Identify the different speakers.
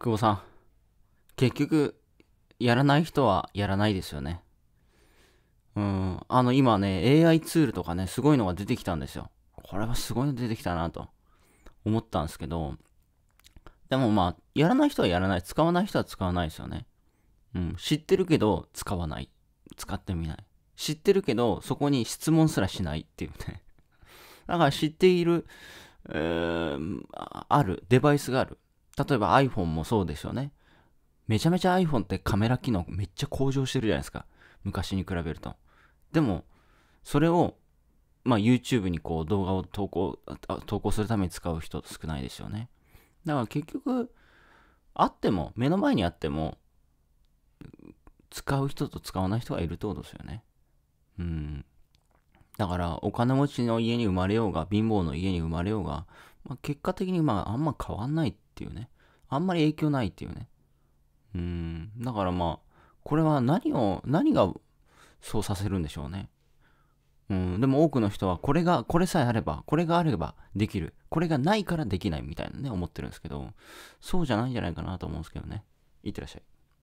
Speaker 1: 久保さん、結局、やらない人はやらないですよね。うん、あの今ね、AI ツールとかね、すごいのが出てきたんですよ。これはすごいの出てきたなと思ったんですけど、でもまあ、やらない人はやらない。使わない人は使わないですよね。うん、知ってるけど使わない。使ってみない。知ってるけど、そこに質問すらしないっていうね。だから知っている、えー、ある、デバイスがある。例えば iPhone もそうですよね。めちゃめちゃ iPhone ってカメラ機能めっちゃ向上してるじゃないですか。昔に比べると。でも、それを、まあ、YouTube にこう動画を投稿投稿するために使う人少ないですよね。だから結局、あっても、目の前にあっても、使う人と使わない人がいるってことですよね。うん。だから、お金持ちの家に生まれようが、貧乏の家に生まれようが、まあ、結果的にまあ、あんま変わんないっていうね。あんまり影響ないっていうね。うん。だからまあ、これは何を、何がそうさせるんでしょうね。うん。でも多くの人は、これが、これさえあれば、これがあればできる。これがないからできないみたいなね、思ってるんですけど、そうじゃないんじゃないかなと思うんですけどね。いってらっしゃい。